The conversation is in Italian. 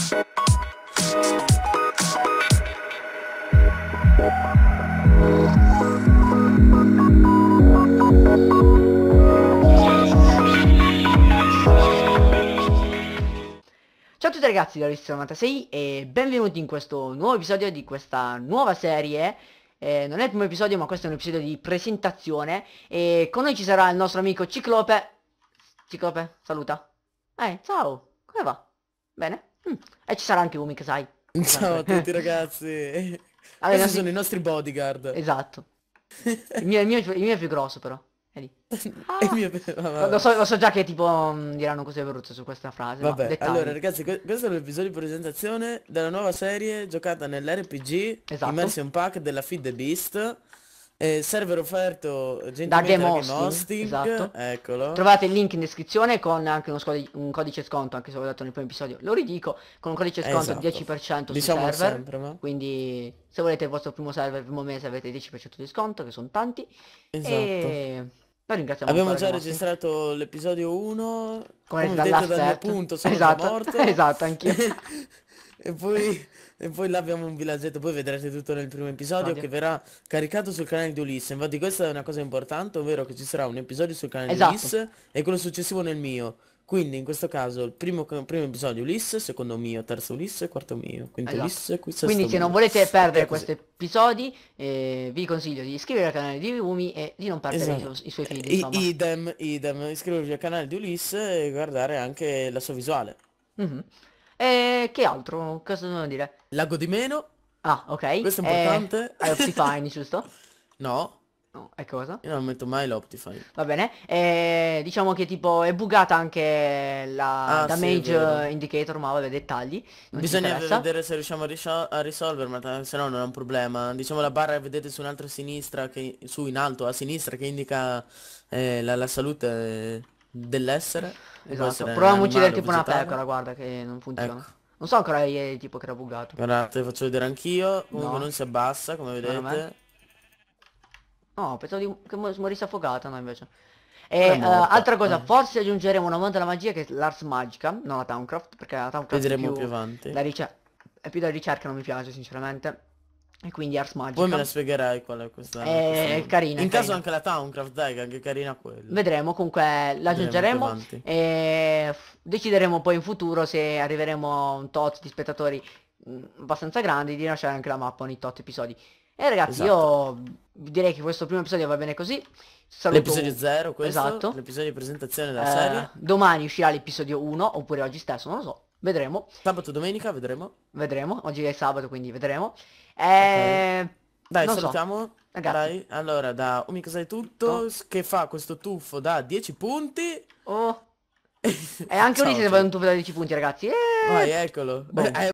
Ciao a tutti ragazzi da Risto96 e benvenuti in questo nuovo episodio di questa nuova serie eh, Non è il primo episodio ma questo è un episodio di presentazione E con noi ci sarà il nostro amico Ciclope Ciclope, saluta Eh, ciao, come va? Bene? Mm. E ci sarà anche Umik, sai. Ciao a tutti ragazzi. Allora, Questi sono i nostri bodyguard. Esatto. Il mio, il mio, il mio è più grosso però. È lì. Ah. Mio... Lo, so, lo, so, già che tipo mm, diranno cose brutte su questa frase. Vabbè, allora ragazzi, questo è l'episodio di presentazione della nuova serie giocata nell'RPG esatto. Immersion Pack della Feed the Beast. Eh, server offerto da Game Hosting, esatto. eccolo. Trovate il link in descrizione con anche uno un codice sconto, anche se l'ho dato nel primo episodio, lo ridico, con un codice sconto esatto. 10% diciamo su server, sempre, ma... quindi se volete il vostro primo server, il primo mese avete 10% di sconto, che sono tanti. Esatto. E... Abbiamo già registrato l'episodio 1 con come detto dal punto sono esatto, morto Esatto, anch'io e, poi, e poi là abbiamo un villaggetto, poi vedrete tutto nel primo episodio Oddio. che verrà caricato sul canale di Ulisse. Infatti questa è una cosa importante, ovvero che ci sarà un episodio sul canale esatto. di Ulisse e quello successivo nel mio. Quindi in questo caso il primo, primo episodio Ulisse, secondo mio, terzo Ulisse, quarto mio, quinto esatto. Ulisse, quinto Quindi se mio. non volete perdere questi episodi eh, vi consiglio di iscrivervi al canale di Umi e di non perdere esatto. i, i, suoi video. Insomma. idem, idem, iscrivervi al canale di Ulisse e guardare anche la sua visuale. Mm -hmm. E eh, che altro? Cosa devo dire? Lago di meno. Ah, ok. Questo è eh, importante. Eh, è Optifine, giusto? No. No, e cosa? Io non metto mai l'Optifine. Va bene. E, eh, diciamo che tipo è bugata anche la ah, damage sì, indicator, ma vabbè, dettagli. Non Bisogna vedere se riusciamo a, risol a risolverla, se no non è un problema. Diciamo la barra vedete su in sinistra, che, su in alto a sinistra che indica eh, la, la salute. Eh dell'essere. Esatto. Proviamo a uccidere tipo una pecora, guarda che non funziona. Ecco. Non so ancora è tipo che era bugato Guarda, te lo faccio vedere anch'io. Comunque no. non si abbassa, come vedete. No, pensavo di... che morisse affogata, no invece. E uh, altra cosa, eh. forse aggiungeremo una monta la magia che è l'Ars Magica, non la Towncraft, perché la Towncraft Vedremo più, più avanti. La ricerca, è più da ricerca non mi piace sinceramente. E quindi Ars Magica. Poi me la spiegherai qual è questa. È questa... carina. In caso anche la Towncraft, dai, che è carina quella. Vedremo, comunque la aggiungeremo e decideremo poi in futuro se arriveremo a un tot di spettatori mm, abbastanza grandi di lasciare anche la mappa ogni tot episodi. E ragazzi, esatto. io direi che questo primo episodio va bene così. Saluto... L'episodio 0, questo. Esatto. L'episodio di presentazione della eh, serie. Domani uscirà l'episodio 1, oppure oggi stesso, non lo so. Vedremo. Sabato, domenica, vedremo. Vedremo. Oggi è sabato, quindi vedremo. E... Okay. Ehm, Dai, non salutiamo. So. Dai. Allora, da Umikasai oh è tutto, oh. che fa questo tuffo da 10 punti. Oh. e anche Ciao, Ulisse fa un tuffo da 10 punti, ragazzi. Eh. Vai, eccolo. Boh. Eh,